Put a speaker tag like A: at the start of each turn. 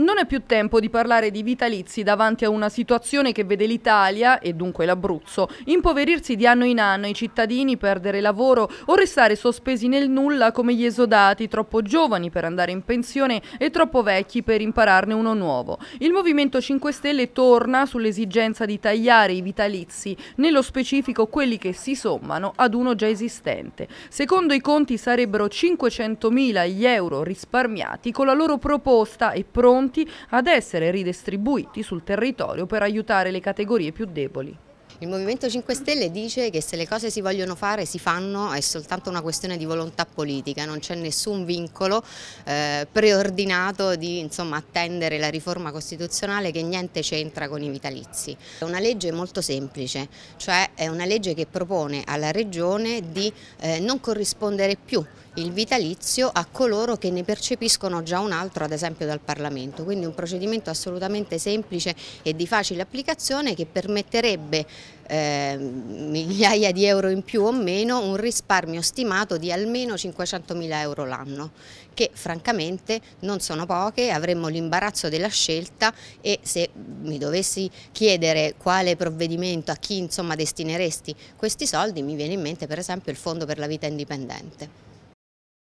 A: Non è più tempo di parlare di vitalizi davanti a una situazione che vede l'Italia, e dunque l'Abruzzo, impoverirsi di anno in anno, i cittadini perdere lavoro o restare sospesi nel nulla come gli esodati, troppo giovani per andare in pensione e troppo vecchi per impararne uno nuovo. Il Movimento 5 Stelle torna sull'esigenza di tagliare i vitalizi, nello specifico quelli che si sommano ad uno già esistente. Secondo i conti sarebbero 500.000 gli euro risparmiati con la loro proposta e pronta monti ad essere ridistribuiti sul territorio per aiutare le categorie più deboli.
B: Il Movimento 5 Stelle dice che se le cose si vogliono fare si fanno, è soltanto una questione di volontà politica, non c'è nessun vincolo eh, preordinato di insomma, attendere la riforma costituzionale che niente c'entra con i vitalizi. È una legge molto semplice, cioè è una legge che propone alla Regione di eh, non corrispondere più il vitalizio a coloro che ne percepiscono già un altro, ad esempio dal Parlamento. Quindi un procedimento assolutamente semplice e di facile applicazione che permetterebbe eh, migliaia di euro in più o meno un risparmio stimato di almeno 500 mila euro l'anno, che francamente non sono poche, avremmo l'imbarazzo della scelta e se mi dovessi chiedere quale provvedimento, a chi insomma destineresti questi soldi, mi viene in mente per esempio il Fondo per la vita indipendente.